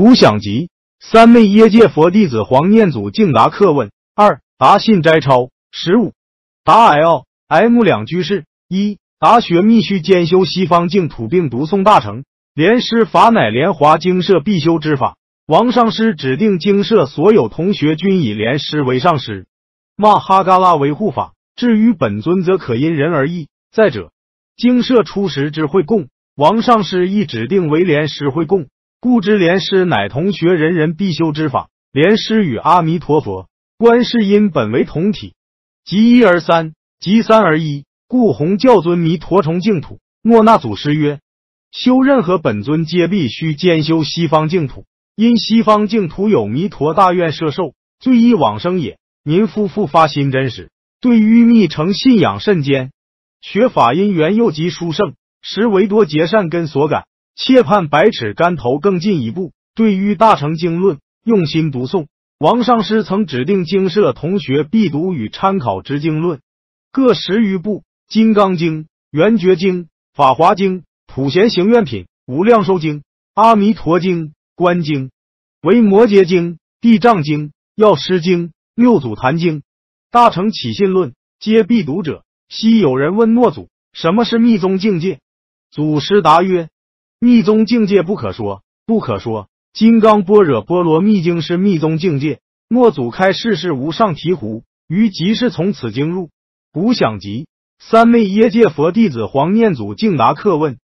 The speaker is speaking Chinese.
古想集三昧耶界佛弟子黄念祖敬答客问二答信摘抄十五答 L M 两居士一答学密须兼修西方净土并读诵大成莲师法乃莲华经社必修之法王上师指定经社所有同学均以莲师为上师，骂哈嘎拉为护法。至于本尊则可因人而异。再者，经社初时之会供，王上师亦指定为莲师会供。故知莲师乃同学人人必修之法，莲师与阿弥陀佛、观世音本为同体，即一而三，即三而一。故弘教尊弥陀重净土。莫那祖师曰：修任何本尊皆必须兼修西方净土，因西方净土有弥陀大愿摄受，最易往生也。您夫妇发心真实，对于密成信仰甚坚，学法因缘又及殊胜，实为多结善根所感。切盼百尺竿头更进一步。对于大乘经论，用心读诵。王上师曾指定经社同学必读与参考之经论，各十余部：《金刚经》《圆觉经》《法华经》《普贤行愿品》《无量寿经》《阿弥陀经》《观经》《维摩诘经》《地藏经》《药师经》《六祖坛经》《大乘起信论》皆必读者。昔有人问诺祖什么是密宗境界，祖师答曰。密宗境界不可说，不可说。《金刚般若波罗蜜经》是密宗境界。莫祖开世是无上醍醐，于即是从此经入。古想集，三昧耶界佛弟子黄念祖敬答客问。